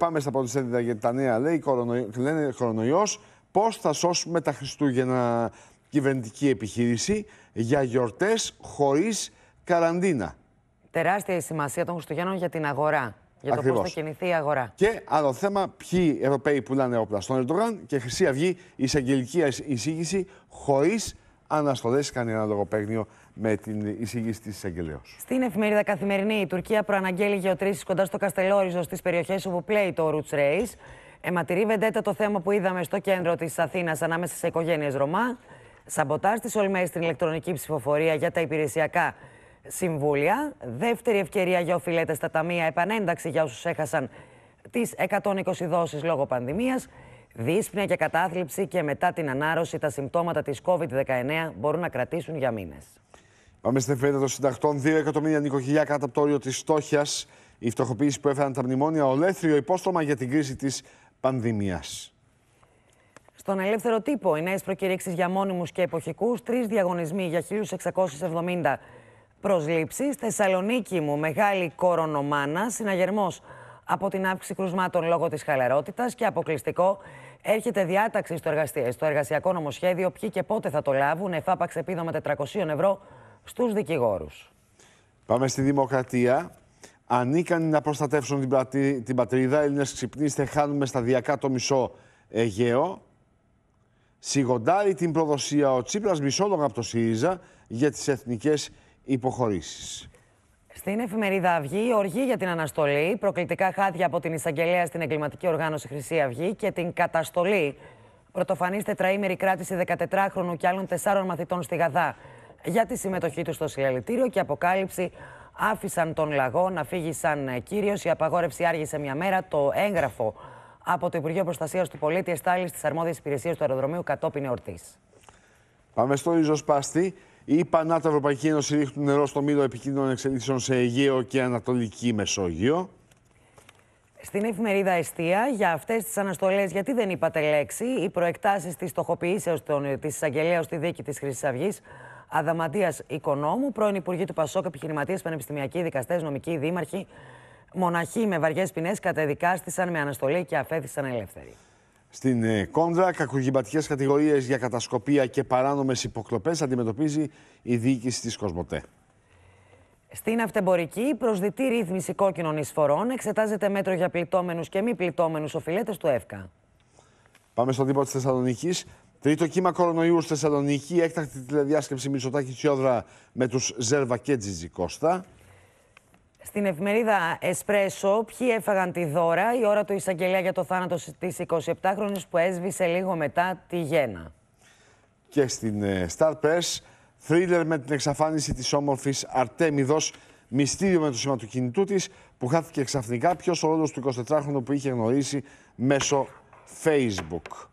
Πάμε στα σέντια για τα νέα. Λέει, λένε κορονοϊός, πώς θα σώσουμε τα Χριστούγεννα κυβερνητική επιχείρηση για γιορτές χωρίς καραντίνα. Τεράστια η σημασία των Χριστουγέννων για την αγορά. Για το πώς θα κινηθεί η αγορά. Και άλλο θέμα, ποιοι Ευρωπαίοι πουλάνε όπλα στον Ερντογάν και Χρυσή Αυγή εισαγγελική εισήγηση χωρίς αναστολές κανένα λογοπαίγνιο με την εισήγηση της εισαγγελέα. Στην εφημερίδα Καθημερινή, η Τουρκία προαναγγέλει γεωτρήσεις κοντά στο Καστελόριζο στις περιοχές όπου πλέει το Ρούτ Ρέι. Εματηρή βεντέτα το θέμα που είδαμε στο κέντρο της Αθήνας ανάμεσα σε οικογένειες Ρωμά. Σαμποτάζ της Ολμέης στην ηλεκτρονική ψηφοφορία για τα υπηρεσιακά συμβούλια. Δεύτερη ευκαιρία για οφειλέτε στα ταμεία. Επανένταξη για όσους έχασαν τις 120 δόσεις λόγω πανδημίας. Δύσπνοια και κατάθλιψη και μετά την ανάρρωση τα συμπτώματα της COVID-19 μπορούν να κρατήσουν για μήνες. Πάμε στην εφημερίδα των συντακτών. Δύο εκατομμύρια νοικοκυριά κατά το όριο της φτώχειας. Η φτωχοποίηση που έφεραν τα μνημόνια, ολέθριο υπόστρωμα για την κρίση της πανδημίας. Στον ελεύθερο τύπο, οι νέες προκηρύξει για μόνιμους και εποχικούς, τρεις διαγωνισμοί για 1670 προσλήψεις. Θεσσαλονίκη μου, μεγάλη κορονομάνα, συναγερμός από την αύξηση κρουσμάτων λόγω της χαλαρότητας και αποκλειστικό. Έρχεται διάταξη στο, εργασιακό νομοσχέδιο ποιοι και πότε θα το λάβουν εφάπαξ επίδομα 400 ευρώ Στους δικηγόρους. Πάμε στη Δημοκρατία. Ανίκανοι να προστατεύσουν την, πλατή, την πατρίδα, Έλληνες ξυπνήστε, χάνουμε σταδιακά το μισό Αιγαίο. Σιγοντάρει την προδοσία ο Τσίπρας μισόλογα από το ΣΥΡΙΖΑ για τις εθνικές υποχωρήσεις. Στην εφημερίδα Αυγή, οργή για την αναστολή, προκλητικά χάδια από την εισαγγελέα στην εγκληματική οργάνωση Χρυσή Αυγή και την καταστολή. Πρωτοφανής τετραήμερη κράτηση 14χρονου και άλλων τεσσάρων μαθητών στη Γαδά για τη συμμετοχή τους στο συλλαλητήριο και αποκάλυψη άφησαν τον λαγό να φύγει σαν ε, κύριος. Η απαγόρευση άργησε μια μέρα. Το έγγραφο από το Υπουργείο Προστασίας του Πολίτη εστάλει στις αρμόδιες υπηρεσίες του αεροδρομίου κατόπιν εορτής. Πάμε στο ριζοσπάστη. Η Πανάτα Ευρωπαϊκή Ένωση ρίχνει νερό στο μήλο επικίνδυνων εξελίξεων σε Αιγαίο και Ανατολική Μεσόγειο. Στην εφημερίδα Εστία, για αυτές τις αναστολές, γιατί δεν είπατε λέξη, οι προεκτάσεις της στοχοποιήσεως ε, της εισαγγελέα στη δίκη της Χρυσής Αυγής Αδαμαντία Οικονόμου, πρώην Υπουργή του Πασόκ, επιχειρηματίες, πανεπιστημιακή, δικαστέ, νομική, δήμαρχοι, μοναχοί με βαριές ποινές κατεδικάστησαν με αναστολή και αφέθησαν ελεύθεροι. Στην ε, Κόντρα, κακουργηματικέ κατηγορίες για κατασκοπία και παράνομες υποκλοπές αντιμετωπίζει η διοίκηση της Κοσμοτέ. Στην αυτεμπορική, προσδητή ρύθμιση κόκκινων εισφορών εξετάζεται μέτρο για πληττόμενους και μη πληττόμενους οφειλέτες του ΕΦΚΑ. Πάμε στον τύπο της Θεσσαλονίκης. Τρίτο κύμα κορονοϊού στη Θεσσαλονίκη. Έκτακτη τηλεδιάσκεψη Μητσοτάκης Τσιόδρα με τους Ζέρβα και Τζιτζι Κώστα. Στην εφημερίδα Εσπρέσο, ποιοι έφαγαν τη δώρα, η ώρα του εισαγγελέα για το θάνατο της 27χρονη που έσβησε λίγο μετά τη Γέννα. Και στην ε, Star Press, θρίλερ με την εξαφάνιση της όμορφης Αρτέμιδος, μυστήριο με το σήμα του κινητού της που χάθηκε ξαφνικά. Ποιος ο ρόλος του 24χρονου που είχε γνωρίσει μέσω Facebook.